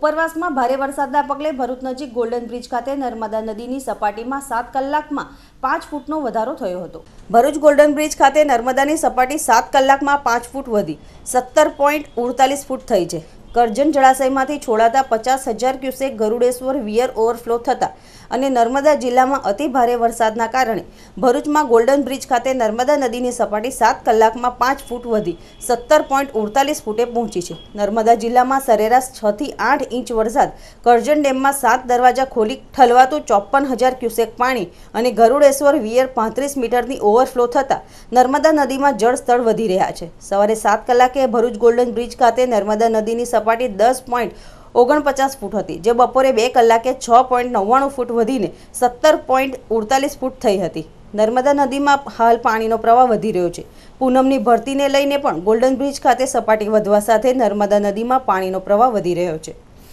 ઉપરવાસમાં ભારે વરસાદના પગલે ભરૂચ નજીક ગોલ્ડન બ્રિજ ખાતે નર્મદા નદીની સપાટીમાં સાત કલાકમાં પાંચ ફૂટનો વધારો થયો હતો ભરૂચ ગોલ્ડન બ્રિજ ખાતે નર્મદાની સપાટી સાત કલાકમાં પાંચ ફૂટ વધી સત્તર પોઈન્ટ ઉડતાલીસ ફૂટ થઈ છે કરજણ જળાશયમાંથી છોડાતા પચાસ હજાર ક્યુસેક ગરુડેશ્વર વિયર ઓવરફ્લો થતા અને નર્મદા જિલ્લામાં અતિ ભારે વરસાદના કારણે ભરૂચમાં ગોલ્ડન બ્રિજ ખાતે નર્મદા નદીની સપાટી સાત કલાકમાં પાંચ ફૂટ વધી સત્તર પોઈન્ટ ઉડતાલીસ ફૂટે પહોંચી છે નર્મદા જિલ્લામાં સરેરાશ છથી આઠ ઇંચ વરસાદ કરજણ ડેમમાં સાત દરવાજા ખોલી ઠલવાતું ચોપ્પન હજાર ક્યુસેક પાણી અને ગરુડેશ્વર વિયર પાંત્રીસ મીટરની ઓવરફ્લો થતાં નર્મદા નદીમાં જળસ્તર વધી રહ્યા છે સવારે સાત કલાકે ભરૂચ ગોલ્ડન બ્રિજ ખાતે નર્મદા નદીની સપાટી દસ પોઈન્ટ ઓગણપચાસ ફૂટ હતી જે બપોરે બે કલાકે છ પોઈન્ટ નવ્વાણું ફૂટ વધીને સત્તર પોઈન્ટ ઉડતાલીસ ફૂટ થઈ હતી નર્મદા નદીમાં હાલ પાણીનો પ્રવાહ વધી રહ્યો છે પૂનમની ભરતીને લઈને પણ ગોલ્ડન બ્રિજ ખાતે સપાટી વધવા સાથે નર્મદા નદીમાં પાણીનો પ્રવાહ વધી રહ્યો છે